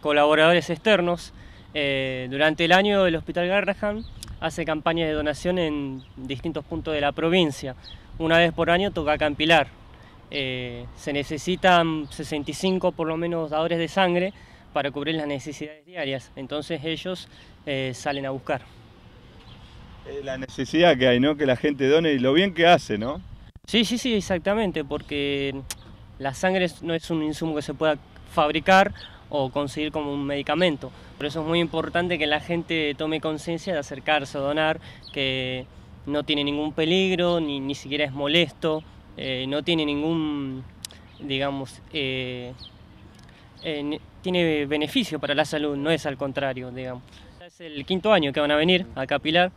colaboradores externos, eh, durante el año el Hospital Garrahan hace campañas de donación en distintos puntos de la provincia. Una vez por año toca Campilar. Eh, se necesitan 65 por lo menos dadores de sangre para cubrir las necesidades diarias. Entonces ellos eh, salen a buscar. La necesidad que hay, ¿no? Que la gente done y lo bien que hace, ¿no? Sí, sí, sí, exactamente, porque la sangre no es un insumo que se pueda fabricar o conseguir como un medicamento. Por eso es muy importante que la gente tome conciencia de acercarse a donar, que no tiene ningún peligro, ni, siquiera es molesto, eh, no tiene ningún, digamos, eh, eh, tiene beneficio para la salud, no es al contrario, digamos. Es el quinto año que van a venir a Capilar.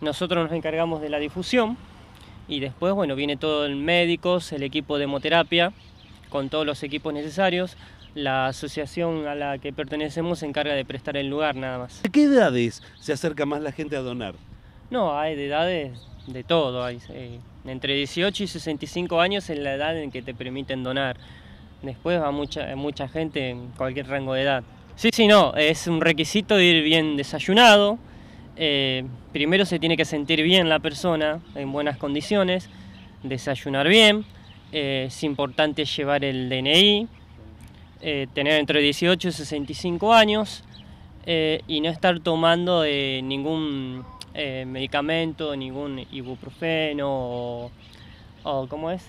nosotros nos encargamos de la difusión y después, bueno, viene todo el médico, el equipo de hemoterapia, con todos los equipos necesarios. La asociación a la que pertenecemos se encarga de prestar el lugar nada más. ¿A qué edades se acerca más la gente a donar? No, hay de edades de todo. Hay, eh, entre 18 y 65 años es la edad en que te permiten donar. Después va mucha, mucha gente en cualquier rango de edad. Sí, sí, no, es un requisito de ir bien desayunado. Eh, primero se tiene que sentir bien la persona, en buenas condiciones, desayunar bien, eh, es importante llevar el DNI, eh, tener entre 18 y 65 años eh, y no estar tomando ningún medicamento, ningún ibuprofeno o, ¿cómo es?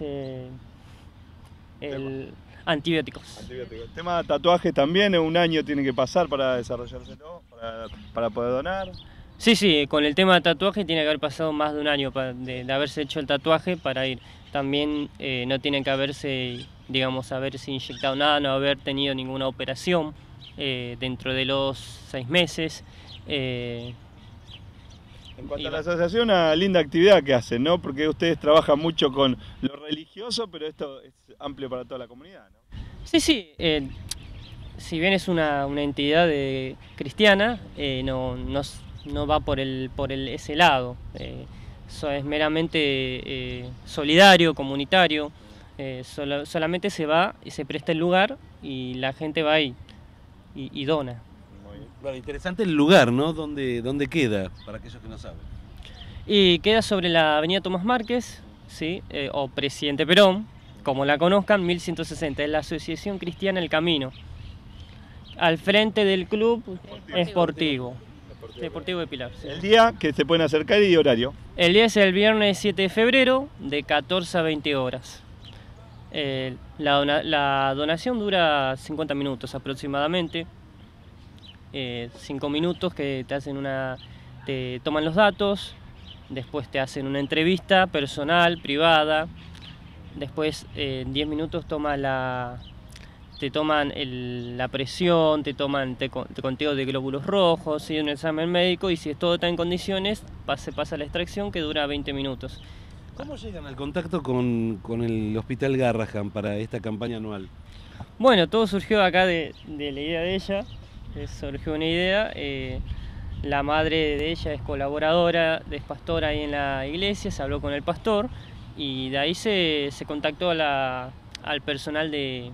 antibióticos. El tema de tatuaje también, un año tiene que pasar para desarrollarse? para, para poder donar. Sí, sí, con el tema de tatuaje tiene que haber pasado más de un año de haberse hecho el tatuaje para ir. También eh, no tienen que haberse, digamos, haberse inyectado nada, no haber tenido ninguna operación eh, dentro de los seis meses. Eh, en cuanto a la asociación, una linda actividad que hacen, ¿no? Porque ustedes trabajan mucho con lo religioso, pero esto es amplio para toda la comunidad, ¿no? Sí, sí. si bien es una, entidad cristiana, no, no, va por, el, por el, ese lado es meramente eh, solidario, comunitario, eh, solamente se va y se presta el lugar y la gente va ahí y, dona. Bueno, interesante el lugar, ¿no? ¿Dónde, queda? Para aquellos que no saben. Y queda sobre la avenida Tomás Márquez, ¿sí? Eh, o Presidente Perón, como la conozcan, 1160, es la Asociación Cristiana El Camino, al frente del Club Esportivo. Deportivo, de Pilar. ¿El día que se pueden acercar y horario? El día es el viernes 7 de febrero de 14 a 20 horas. Eh, la, donación dura 50 minutos aproximadamente. 5 eh, minutos que te hacen una. te toman los datos, después te hacen una entrevista personal, privada. Después, eh, en 10 minutos, toma la, te toman la presión, te toman te, conteo de glóbulos rojos, y un examen médico y si todo está en condiciones, se pasa la extracción que dura 20 minutos. ¿Cómo llegan al contacto con, el Hospital Garrahan para esta campaña anual? Bueno, todo surgió acá de, la idea de ella, eh, surgió una idea. Eh, la madre de ella es colaboradora, es pastora ahí en la iglesia, se habló con el pastor y de ahí se, contactó al personal de,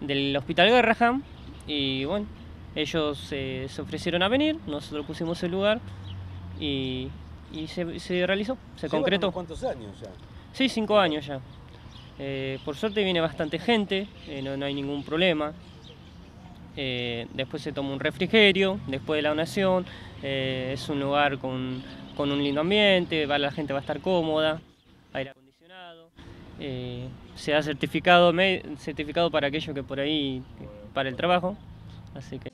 del Hospital Garraham y bueno, ellos eh, se ofrecieron a venir, nosotros pusimos el lugar y, se, realizó, se concretó. ¿Cuántos años ya? Sí, cinco años ya. Eh, por suerte viene bastante gente, eh, no, hay ningún problema. después se toma un refrigerio, después de la donación, es un lugar con, un lindo ambiente, la gente va a estar cómoda. Eh, se ha certificado, certificado para aquello que por ahí, para el trabajo. Así que.